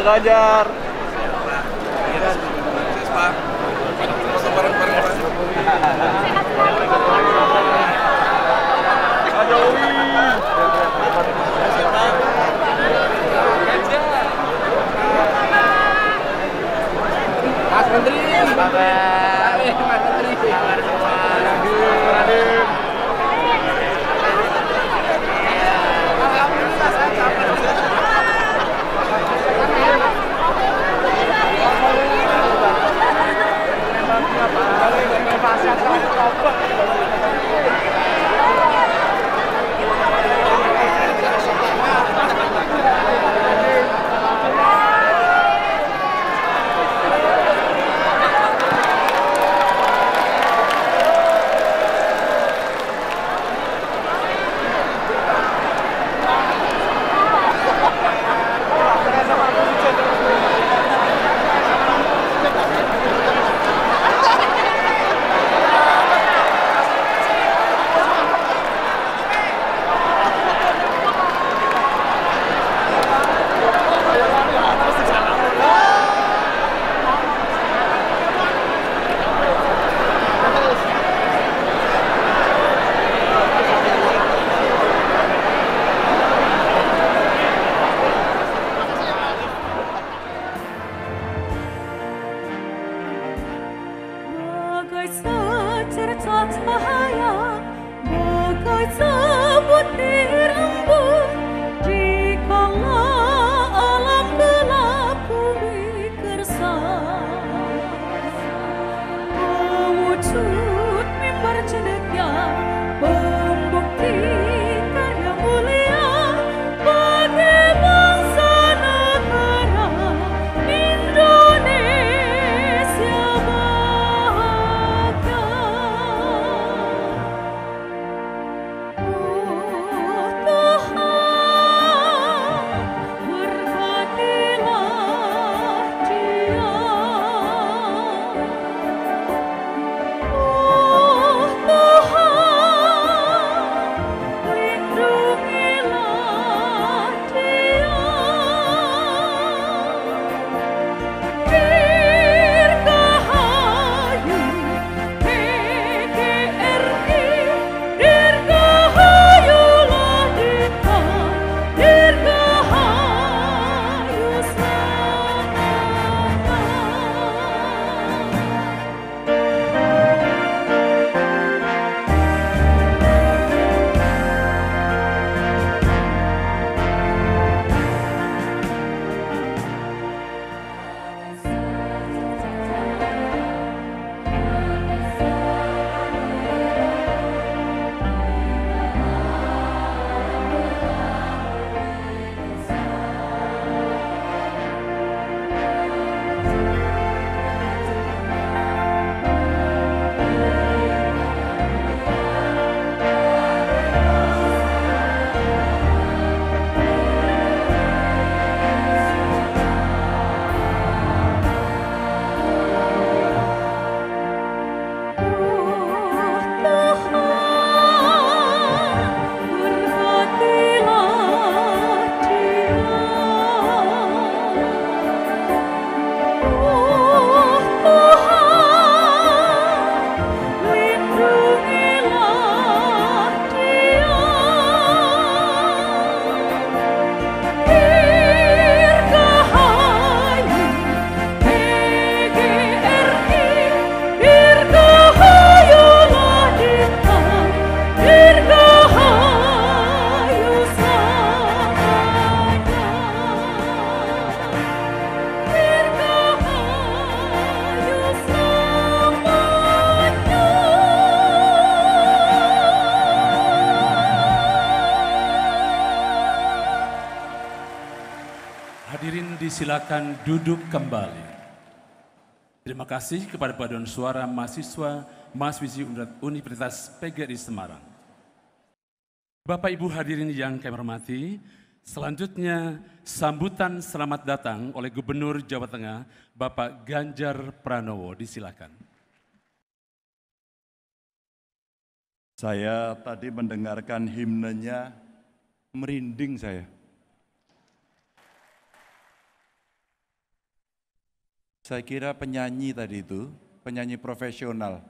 Pak Ganjar. Pak. Pak bye Oh, fuck. silakan duduk kembali. Terima kasih kepada paduan suara mahasiswa Mahasiswi Universitas PGRI Semarang. Bapak Ibu hadirin yang kami hormati, selanjutnya sambutan selamat datang oleh Gubernur Jawa Tengah Bapak Ganjar Pranowo disilakan. Saya tadi mendengarkan himnenya merinding saya. Saya kira penyanyi tadi itu, penyanyi profesional,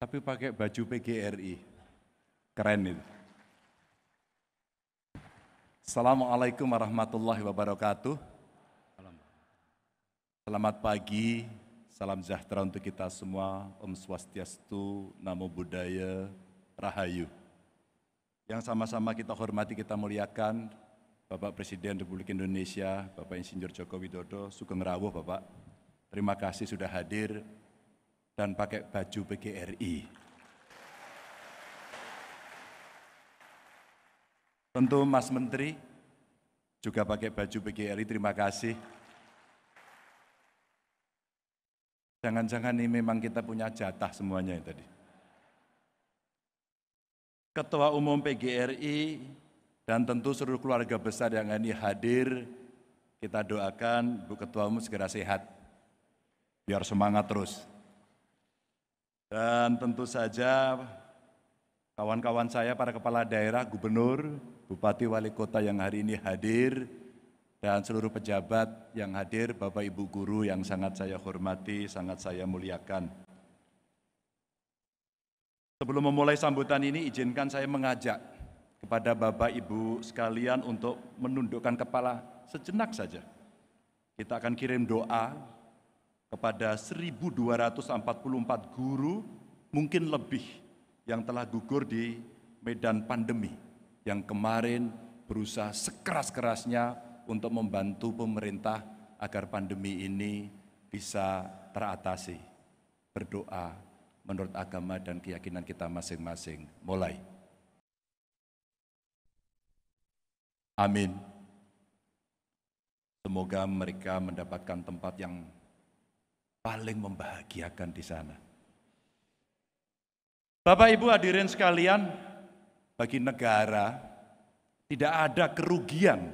tapi pakai baju PGRI. Keren itu. Assalamualaikum warahmatullahi wabarakatuh. Selamat pagi, salam sejahtera untuk kita semua. Om Swastiastu, Namo Buddhaya, Rahayu. Yang sama-sama kita hormati, kita muliakan Bapak Presiden Republik Indonesia, Bapak Insinyur Joko Widodo, Sugeng Rawuh Bapak. Terima kasih sudah hadir dan pakai baju PGRI. Tentu Mas Menteri juga pakai baju PGRI, terima kasih. Jangan-jangan ini memang kita punya jatah semuanya yang tadi. Ketua Umum PGRI dan tentu seluruh keluarga besar yang ini hadir, kita doakan Bu Ketua Umum segera sehat. Biar semangat terus. Dan tentu saja kawan-kawan saya, para kepala daerah, gubernur, bupati, wali kota yang hari ini hadir, dan seluruh pejabat yang hadir, Bapak Ibu Guru yang sangat saya hormati, sangat saya muliakan. Sebelum memulai sambutan ini, izinkan saya mengajak kepada Bapak Ibu sekalian untuk menundukkan kepala sejenak saja. Kita akan kirim doa kepada 1244 guru mungkin lebih yang telah gugur di medan pandemi yang kemarin berusaha sekeras-kerasnya untuk membantu pemerintah agar pandemi ini bisa teratasi. Berdoa menurut agama dan keyakinan kita masing-masing. Mulai. Amin. Semoga mereka mendapatkan tempat yang paling membahagiakan di sana. Bapak Ibu hadirin sekalian, bagi negara tidak ada kerugian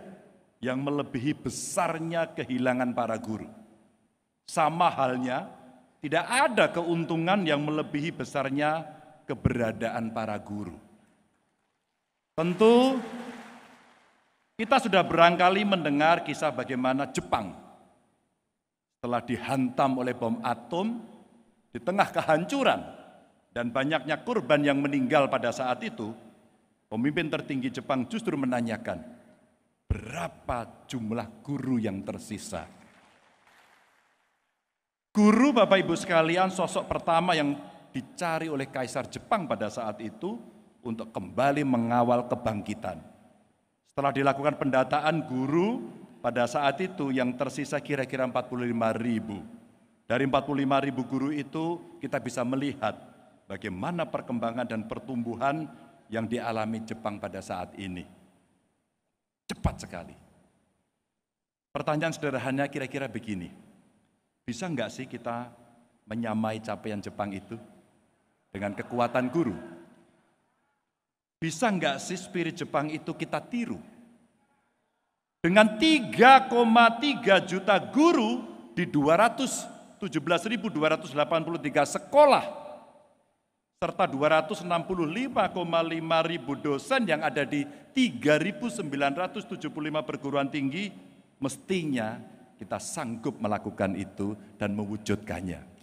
yang melebihi besarnya kehilangan para guru. Sama halnya, tidak ada keuntungan yang melebihi besarnya keberadaan para guru. Tentu kita sudah berangkali mendengar kisah bagaimana Jepang telah dihantam oleh bom atom di tengah kehancuran dan banyaknya korban yang meninggal pada saat itu, pemimpin tertinggi Jepang justru menanyakan, berapa jumlah guru yang tersisa? Guru Bapak Ibu sekalian sosok pertama yang dicari oleh Kaisar Jepang pada saat itu untuk kembali mengawal kebangkitan setelah dilakukan pendataan guru, pada saat itu yang tersisa kira-kira 45 ribu. Dari 45 ribu guru itu kita bisa melihat bagaimana perkembangan dan pertumbuhan yang dialami Jepang pada saat ini. Cepat sekali. Pertanyaan sederhananya kira-kira begini. Bisa enggak sih kita menyamai capaian Jepang itu dengan kekuatan guru? Bisa nggak sih spirit Jepang itu kita tiru? Dengan 3,3 juta guru di 217.283 sekolah serta 265,5 ribu dosen yang ada di 3.975 perguruan tinggi mestinya kita sanggup melakukan itu dan mewujudkannya.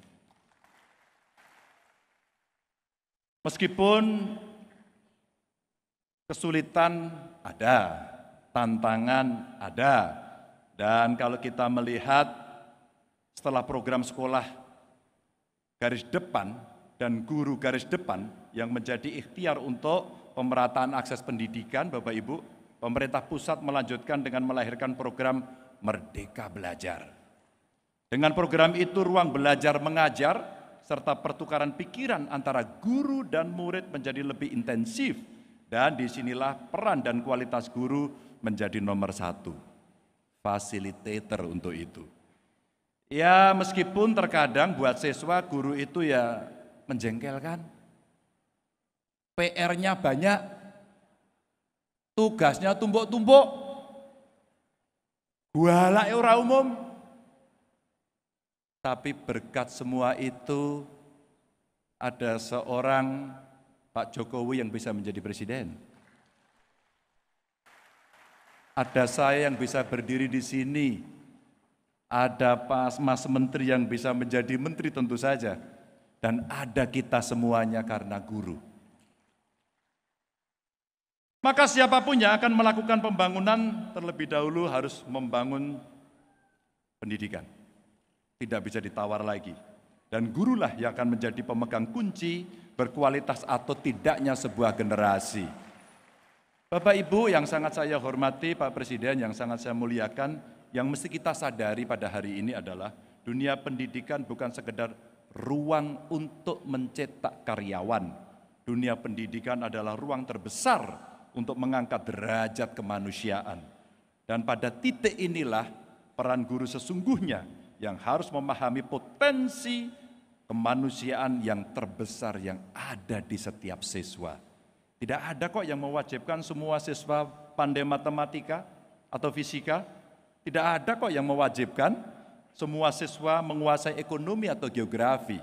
Meskipun Kesulitan ada, tantangan ada. Dan kalau kita melihat setelah program sekolah garis depan dan guru garis depan yang menjadi ikhtiar untuk pemerataan akses pendidikan Bapak Ibu, pemerintah pusat melanjutkan dengan melahirkan program Merdeka Belajar. Dengan program itu ruang belajar mengajar serta pertukaran pikiran antara guru dan murid menjadi lebih intensif dan disinilah peran dan kualitas guru menjadi nomor satu. Fasilitator untuk itu. Ya meskipun terkadang buat siswa guru itu ya menjengkelkan. PR-nya banyak, tugasnya tumpuk-tumpuk. Gualak ora umum. Tapi berkat semua itu ada seorang Pak Jokowi yang bisa menjadi presiden. Ada saya yang bisa berdiri di sini. Ada Pak Mas Menteri yang bisa menjadi menteri tentu saja. Dan ada kita semuanya karena guru. Maka siapapun yang akan melakukan pembangunan terlebih dahulu harus membangun pendidikan. Tidak bisa ditawar lagi. Dan gurulah yang akan menjadi pemegang kunci berkualitas atau tidaknya sebuah generasi. Bapak Ibu yang sangat saya hormati, Pak Presiden yang sangat saya muliakan, yang mesti kita sadari pada hari ini adalah dunia pendidikan bukan sekedar ruang untuk mencetak karyawan. Dunia pendidikan adalah ruang terbesar untuk mengangkat derajat kemanusiaan. Dan pada titik inilah peran guru sesungguhnya yang harus memahami potensi kemanusiaan yang terbesar yang ada di setiap siswa. Tidak ada kok yang mewajibkan semua siswa pandai matematika atau fisika. Tidak ada kok yang mewajibkan semua siswa menguasai ekonomi atau geografi.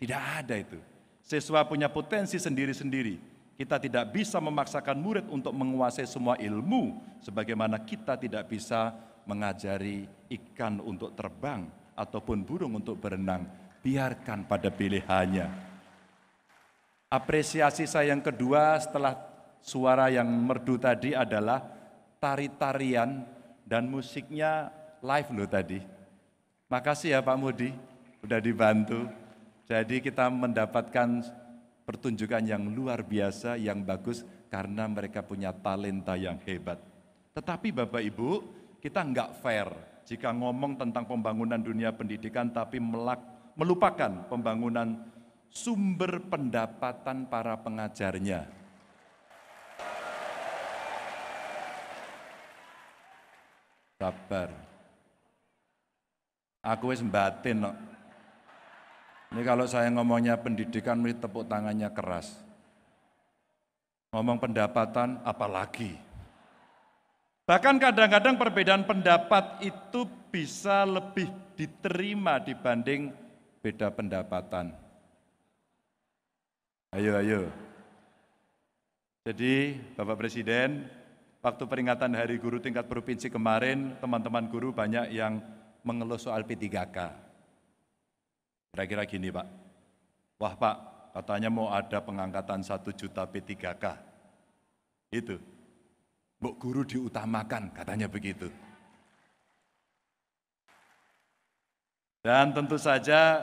Tidak ada itu. Siswa punya potensi sendiri-sendiri. Kita tidak bisa memaksakan murid untuk menguasai semua ilmu, sebagaimana kita tidak bisa mengajari ikan untuk terbang ataupun burung untuk berenang biarkan pada pilihannya. Apresiasi saya yang kedua setelah suara yang merdu tadi adalah tari-tarian dan musiknya live loh tadi. Makasih ya Pak Mudi, udah dibantu. Jadi kita mendapatkan pertunjukan yang luar biasa, yang bagus, karena mereka punya talenta yang hebat. Tetapi Bapak Ibu, kita nggak fair jika ngomong tentang pembangunan dunia pendidikan tapi melak melupakan pembangunan sumber pendapatan para pengajarnya. Sabar. Aku wis batin no. Ini kalau saya ngomongnya pendidikan, ini tepuk tangannya keras. Ngomong pendapatan, apalagi. Bahkan kadang-kadang perbedaan pendapat itu bisa lebih diterima dibanding beda pendapatan. Ayo, ayo. Jadi, Bapak Presiden, waktu peringatan Hari Guru tingkat provinsi kemarin, teman-teman guru banyak yang mengeluh soal P3K. Kira-kira gini, Pak. Wah, Pak, katanya mau ada pengangkatan 1 juta P3K. Itu. Mbok guru diutamakan, katanya begitu. Dan tentu saja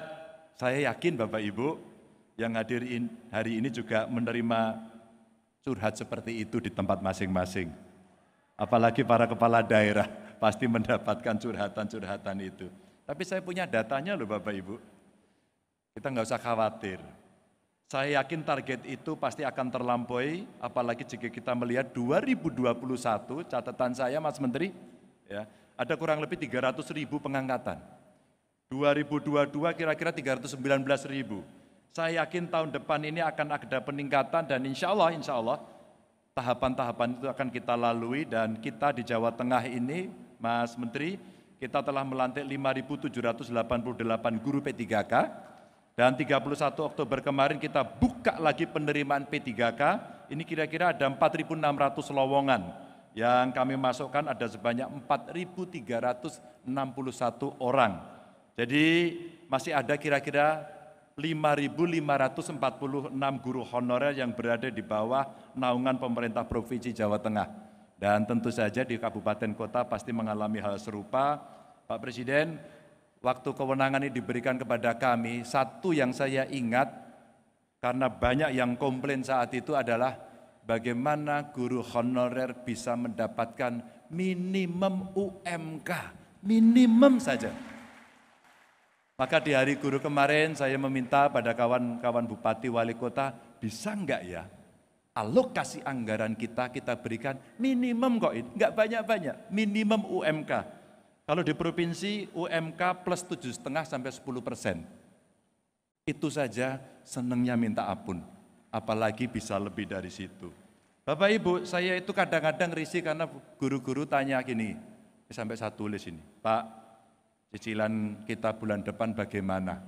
saya yakin Bapak Ibu yang hadir hari ini juga menerima curhat seperti itu di tempat masing-masing. Apalagi para kepala daerah pasti mendapatkan curhatan-curhatan itu. Tapi saya punya datanya loh Bapak Ibu. Kita nggak usah khawatir. Saya yakin target itu pasti akan terlampaui, apalagi jika kita melihat 2021, catatan saya Mas Menteri, ya, ada kurang lebih 300 ribu pengangkatan. 2022 kira-kira 319 ribu. Saya yakin tahun depan ini akan ada peningkatan dan insya Allah, insya Allah tahapan-tahapan itu akan kita lalui dan kita di Jawa Tengah ini, Mas Menteri, kita telah melantik 5.788 guru P3K dan 31 Oktober kemarin kita buka lagi penerimaan P3K, ini kira-kira ada 4.600 lowongan yang kami masukkan ada sebanyak 4.361 orang jadi masih ada kira-kira 5.546 guru honorer yang berada di bawah naungan pemerintah Provinsi Jawa Tengah. Dan tentu saja di kabupaten kota pasti mengalami hal serupa. Pak Presiden, waktu kewenangan ini diberikan kepada kami, satu yang saya ingat, karena banyak yang komplain saat itu adalah bagaimana guru honorer bisa mendapatkan minimum UMK, minimum saja. Maka di hari guru kemarin saya meminta pada kawan-kawan bupati wali kota, bisa enggak ya alokasi anggaran kita kita berikan minimum kok ini, enggak banyak-banyak, minimum UMK. Kalau di provinsi UMK plus tujuh setengah sampai 10 persen. Itu saja senangnya minta ampun, apalagi bisa lebih dari situ. Bapak Ibu, saya itu kadang-kadang risih karena guru-guru tanya gini, sampai satu tulis ini, Pak, Cicilan kita bulan depan bagaimana?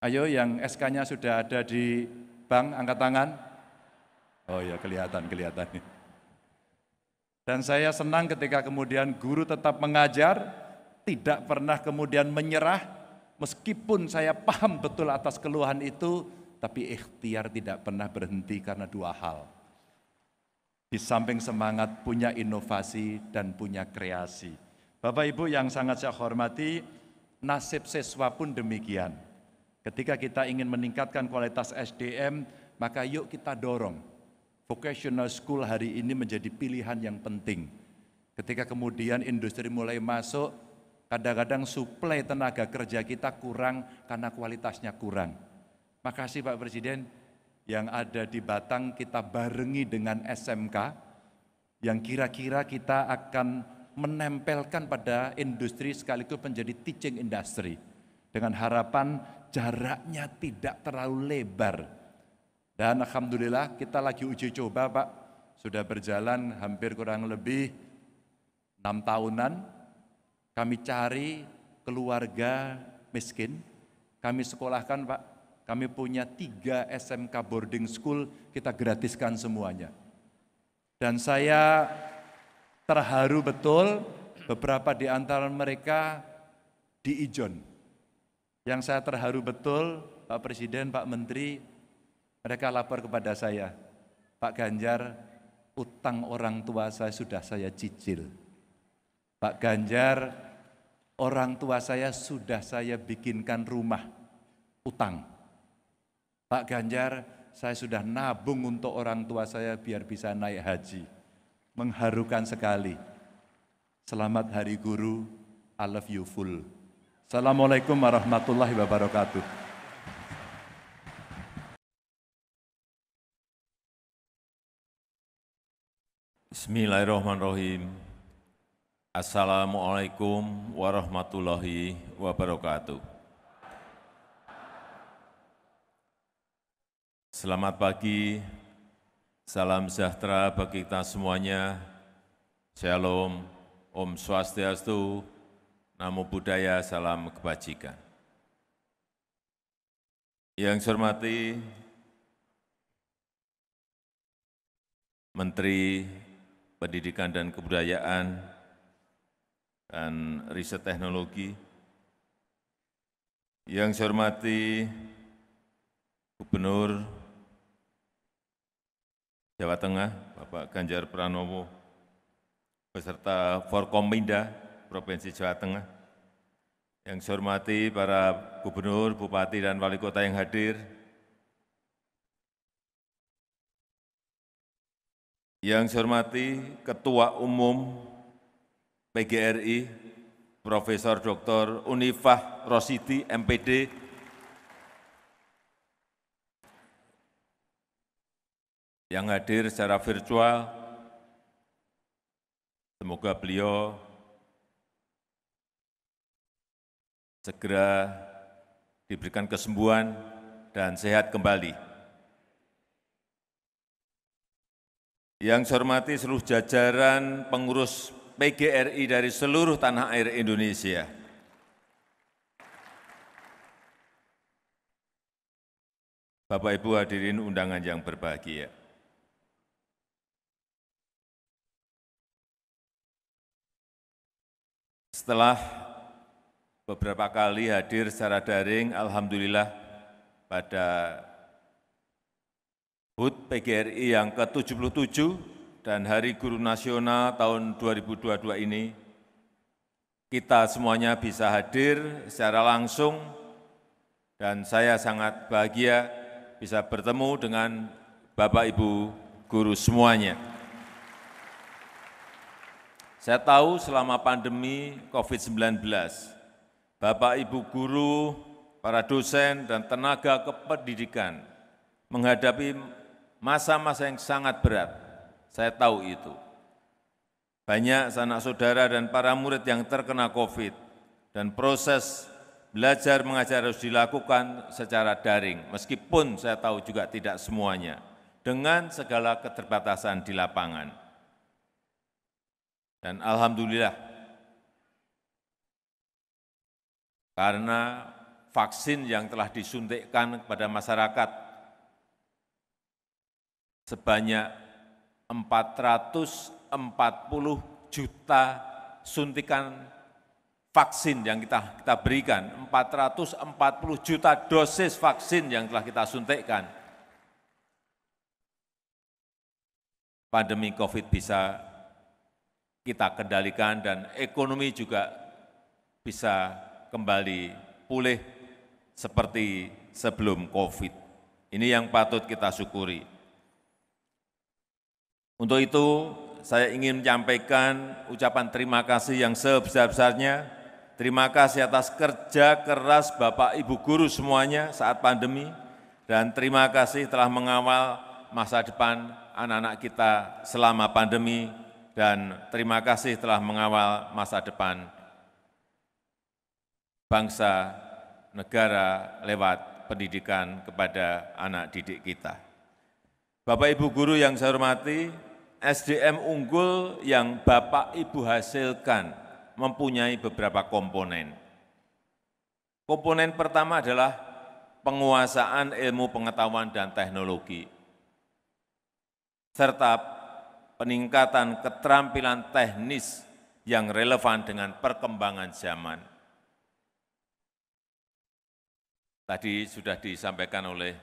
Ayo yang SK-nya sudah ada di bank, angkat tangan. Oh ya kelihatan, kelihatan. Dan saya senang ketika kemudian guru tetap mengajar, tidak pernah kemudian menyerah, meskipun saya paham betul atas keluhan itu, tapi ikhtiar tidak pernah berhenti karena dua hal. Di samping semangat punya inovasi dan punya kreasi. Bapak Ibu yang sangat saya hormati, nasib siswa pun demikian. Ketika kita ingin meningkatkan kualitas SDM, maka yuk kita dorong. Vocational school hari ini menjadi pilihan yang penting. Ketika kemudian industri mulai masuk, kadang-kadang suplai tenaga kerja kita kurang karena kualitasnya kurang. Makasih Pak Presiden, yang ada di Batang kita barengi dengan SMK, yang kira-kira kita akan menempelkan pada industri sekaligus menjadi teaching industry dengan harapan jaraknya tidak terlalu lebar. Dan alhamdulillah kita lagi uji coba Pak, sudah berjalan hampir kurang lebih enam tahunan. Kami cari keluarga miskin, kami sekolahkan Pak, kami punya tiga SMK boarding school, kita gratiskan semuanya. Dan saya terharu betul beberapa di antara mereka di Ijon. Yang saya terharu betul Pak Presiden, Pak Menteri, mereka lapor kepada saya, Pak Ganjar, utang orang tua saya sudah saya cicil. Pak Ganjar, orang tua saya sudah saya bikinkan rumah utang. Pak Ganjar, saya sudah nabung untuk orang tua saya biar bisa naik haji. Mengharukan sekali. Selamat Hari Guru, I love you full. Assalamualaikum warahmatullahi wabarakatuh. Bismillahirrahmanirrahim. Assalamualaikum warahmatullahi wabarakatuh. Selamat pagi Salam sejahtera bagi kita semuanya. Shalom, Om Swastiastu, Namo Buddhaya, Salam Kebajikan. Yang saya hormati Menteri Pendidikan dan Kebudayaan dan Riset Teknologi, yang saya hormati Gubernur Jawa Tengah, Bapak Ganjar Pranowo, beserta Forkominda Provinsi Jawa Tengah, yang saya hormati para gubernur, bupati, dan wali kota yang hadir, yang saya hormati Ketua Umum PGRI, Profesor Dr. Unifah Rosidi, MPD, yang hadir secara virtual, semoga beliau segera diberikan kesembuhan dan sehat kembali. Yang saya hormati seluruh jajaran pengurus PGRI dari seluruh tanah air Indonesia. Bapak Ibu hadirin undangan yang berbahagia. Setelah beberapa kali hadir secara daring, Alhamdulillah pada HUT PGRI yang ke-77 dan Hari Guru Nasional tahun 2022 ini, kita semuanya bisa hadir secara langsung dan saya sangat bahagia bisa bertemu dengan Bapak Ibu guru semuanya. Saya tahu selama pandemi COVID-19, Bapak Ibu guru, para dosen, dan tenaga kependidikan menghadapi masa-masa yang sangat berat. Saya tahu itu. Banyak sanak saudara dan para murid yang terkena COVID dan proses belajar mengajar harus dilakukan secara daring, meskipun saya tahu juga tidak semuanya, dengan segala keterbatasan di lapangan. Dan alhamdulillah karena vaksin yang telah disuntikkan kepada masyarakat sebanyak 440 juta suntikan vaksin yang kita kita berikan, 440 juta dosis vaksin yang telah kita suntikkan. Pandemi Covid bisa kita kendalikan dan ekonomi juga bisa kembali pulih seperti sebelum COVID. Ini yang patut kita syukuri. Untuk itu, saya ingin menyampaikan ucapan terima kasih yang sebesar-besarnya. Terima kasih atas kerja keras Bapak Ibu guru semuanya saat pandemi dan terima kasih telah mengawal masa depan anak-anak kita selama pandemi dan terima kasih telah mengawal masa depan bangsa, negara lewat pendidikan kepada anak didik kita. Bapak Ibu guru yang saya hormati, SDM unggul yang Bapak Ibu hasilkan mempunyai beberapa komponen. Komponen pertama adalah penguasaan ilmu pengetahuan dan teknologi, serta peningkatan keterampilan teknis yang relevan dengan perkembangan zaman. Tadi sudah disampaikan oleh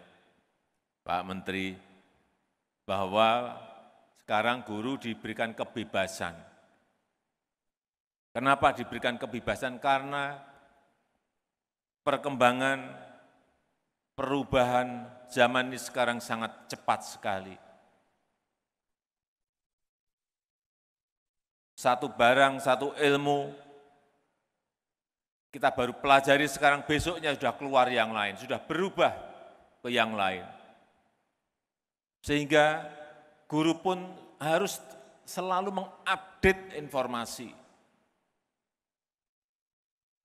Pak Menteri bahwa sekarang guru diberikan kebebasan. Kenapa diberikan kebebasan? Karena perkembangan perubahan zaman ini sekarang sangat cepat sekali. satu barang, satu ilmu, kita baru pelajari sekarang besoknya sudah keluar yang lain, sudah berubah ke yang lain. Sehingga guru pun harus selalu mengupdate informasi.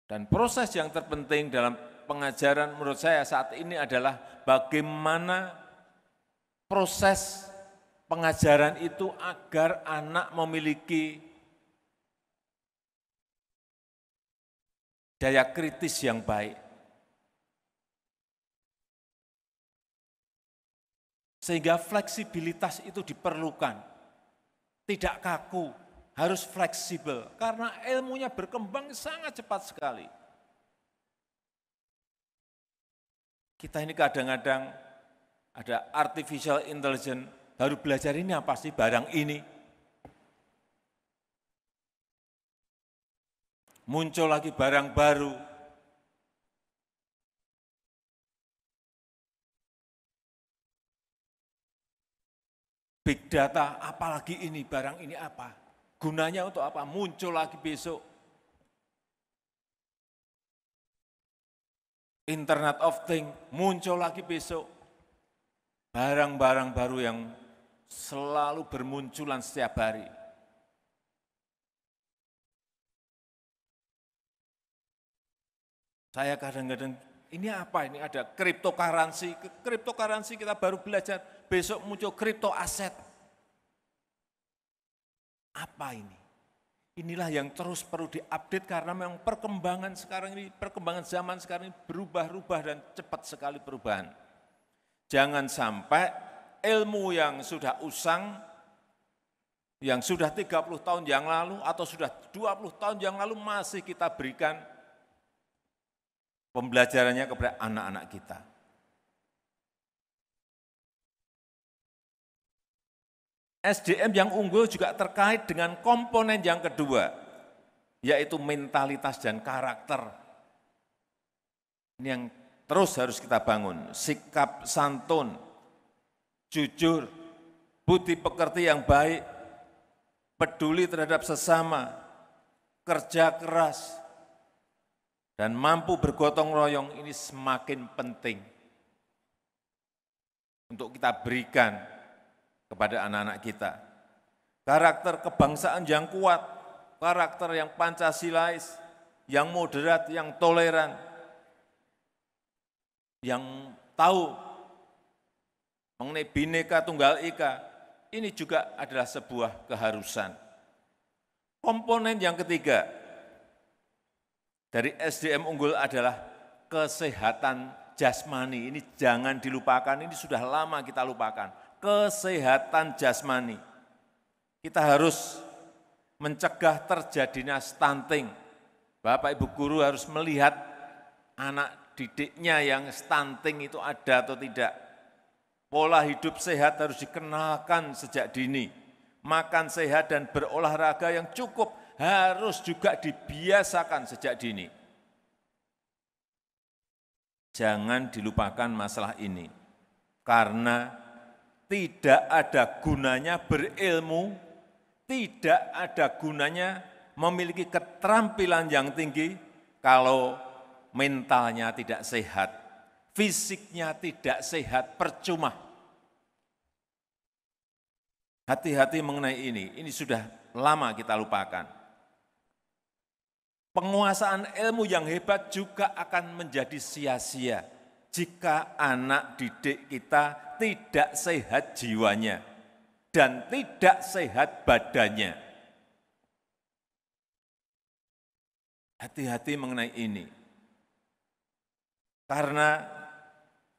Dan proses yang terpenting dalam pengajaran menurut saya saat ini adalah bagaimana proses pengajaran itu agar anak memiliki daya kritis yang baik. Sehingga fleksibilitas itu diperlukan. Tidak kaku, harus fleksibel. Karena ilmunya berkembang sangat cepat sekali. Kita ini kadang-kadang ada artificial intelligence, baru belajar ini apa sih barang ini, muncul lagi barang baru. Big data, apalagi ini, barang ini apa? Gunanya untuk apa? Muncul lagi besok. Internet of Things muncul lagi besok. Barang-barang baru yang selalu bermunculan setiap hari. Saya kadang-kadang, ini apa ini ada cryptocurrency, cryptocurrency kita baru belajar, besok muncul kripto aset. Apa ini? Inilah yang terus perlu diupdate karena memang perkembangan sekarang ini, perkembangan zaman sekarang ini berubah-ubah dan cepat sekali perubahan. Jangan sampai ilmu yang sudah usang, yang sudah 30 tahun yang lalu atau sudah 20 tahun yang lalu masih kita berikan pembelajarannya kepada anak-anak kita. SDM yang unggul juga terkait dengan komponen yang kedua, yaitu mentalitas dan karakter. Ini yang terus harus kita bangun, sikap santun, jujur, budi pekerti yang baik, peduli terhadap sesama, kerja keras, dan mampu bergotong royong ini semakin penting untuk kita berikan kepada anak-anak kita. Karakter kebangsaan yang kuat, karakter yang Pancasilais, yang moderat, yang toleran, yang tahu mengenai bineka tunggal ika, ini juga adalah sebuah keharusan. Komponen yang ketiga, dari SDM unggul adalah kesehatan jasmani. Ini jangan dilupakan, ini sudah lama kita lupakan. Kesehatan jasmani. Kita harus mencegah terjadinya stunting. Bapak Ibu guru harus melihat anak didiknya yang stunting itu ada atau tidak. Pola hidup sehat harus dikenalkan sejak dini. Makan sehat dan berolahraga yang cukup harus juga dibiasakan sejak dini. Jangan dilupakan masalah ini, karena tidak ada gunanya berilmu, tidak ada gunanya memiliki keterampilan yang tinggi kalau mentalnya tidak sehat, fisiknya tidak sehat, percuma. Hati-hati mengenai ini, ini sudah lama kita lupakan. Penguasaan ilmu yang hebat juga akan menjadi sia-sia jika anak didik kita tidak sehat jiwanya dan tidak sehat badannya. Hati-hati mengenai ini. Karena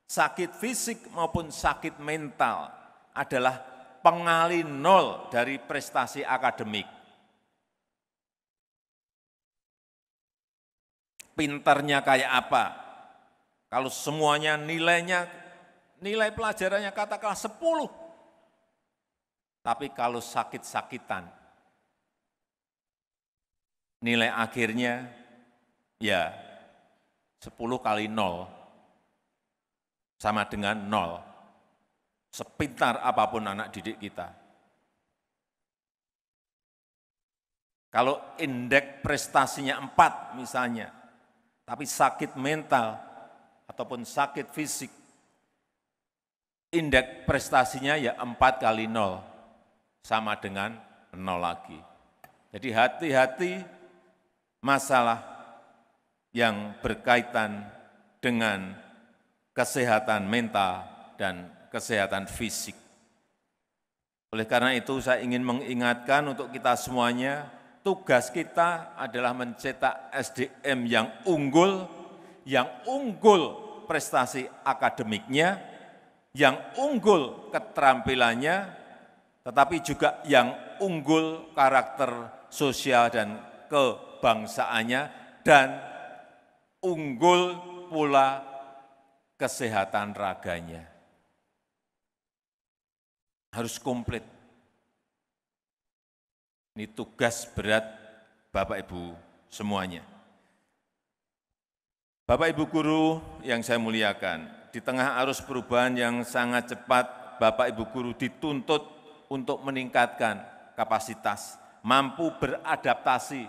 sakit fisik maupun sakit mental adalah pengali nol dari prestasi akademik. pintarnya kayak apa. Kalau semuanya nilainya, nilai pelajarannya katakanlah 10. Tapi kalau sakit-sakitan, nilai akhirnya ya 10 kali 0 sama dengan 0. Sepintar apapun anak didik kita. Kalau indeks prestasinya 4 misalnya, tapi sakit mental ataupun sakit fisik, indeks prestasinya ya 4 kali 0, sama dengan 0 lagi. Jadi hati-hati masalah yang berkaitan dengan kesehatan mental dan kesehatan fisik. Oleh karena itu saya ingin mengingatkan untuk kita semuanya tugas kita adalah mencetak SDM yang unggul, yang unggul prestasi akademiknya, yang unggul keterampilannya, tetapi juga yang unggul karakter sosial dan kebangsaannya, dan unggul pula kesehatan raganya. Harus komplit ini tugas berat Bapak Ibu semuanya. Bapak Ibu guru yang saya muliakan, di tengah arus perubahan yang sangat cepat, Bapak Ibu guru dituntut untuk meningkatkan kapasitas, mampu beradaptasi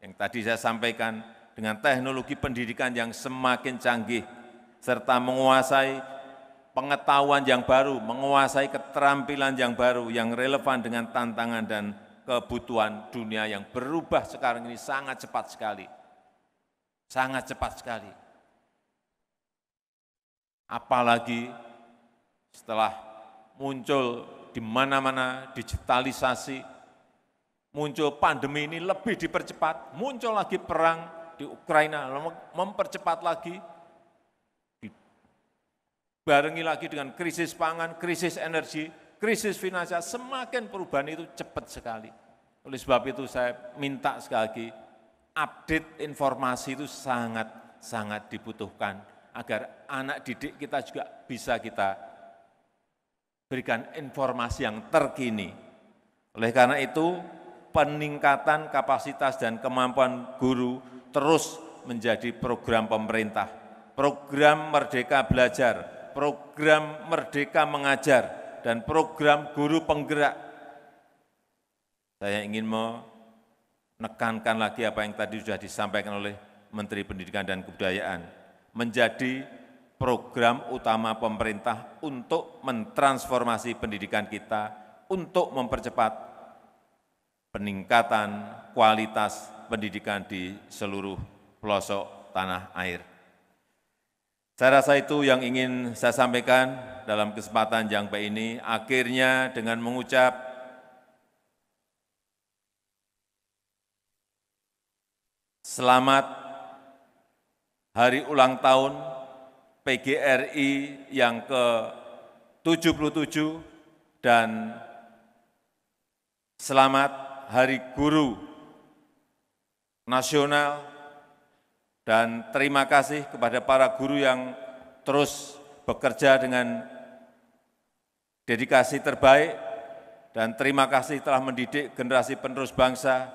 yang tadi saya sampaikan dengan teknologi pendidikan yang semakin canggih serta menguasai pengetahuan yang baru, menguasai keterampilan yang baru yang relevan dengan tantangan dan kebutuhan dunia yang berubah sekarang ini sangat cepat sekali. Sangat cepat sekali. Apalagi setelah muncul di mana-mana digitalisasi, muncul pandemi ini lebih dipercepat, muncul lagi perang di Ukraina, mempercepat lagi, dibarengi lagi dengan krisis pangan, krisis energi, krisis finansial, semakin perubahan itu cepat sekali. Oleh sebab itu saya minta sekali lagi, update informasi itu sangat-sangat dibutuhkan agar anak didik kita juga bisa kita berikan informasi yang terkini. Oleh karena itu, peningkatan kapasitas dan kemampuan guru terus menjadi program pemerintah. Program Merdeka Belajar, program Merdeka Mengajar, dan program guru penggerak. Saya ingin menekankan lagi apa yang tadi sudah disampaikan oleh Menteri Pendidikan dan Kebudayaan, menjadi program utama pemerintah untuk mentransformasi pendidikan kita, untuk mempercepat peningkatan kualitas pendidikan di seluruh pelosok tanah air. Saya rasa itu yang ingin saya sampaikan dalam kesempatan yang baik ini. Akhirnya dengan mengucap selamat hari ulang tahun PGRI yang ke-77 dan selamat Hari Guru Nasional dan terima kasih kepada para guru yang terus bekerja dengan dedikasi terbaik dan terima kasih telah mendidik generasi penerus bangsa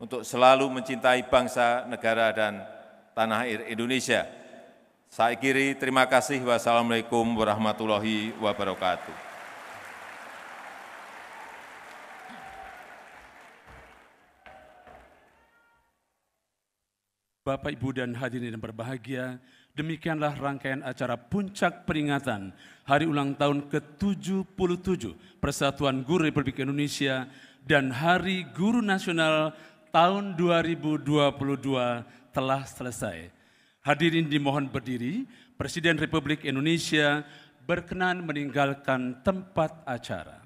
untuk selalu mencintai bangsa, negara, dan tanah air Indonesia. Saya kiri, terima kasih. Wassalamualaikum warahmatullahi wabarakatuh. Bapak, Ibu, dan hadirin yang berbahagia, demikianlah rangkaian acara puncak peringatan Hari Ulang Tahun ke-77 Persatuan Guru Republik Indonesia dan Hari Guru Nasional tahun 2022 telah selesai. Hadirin dimohon berdiri, Presiden Republik Indonesia berkenan meninggalkan tempat acara.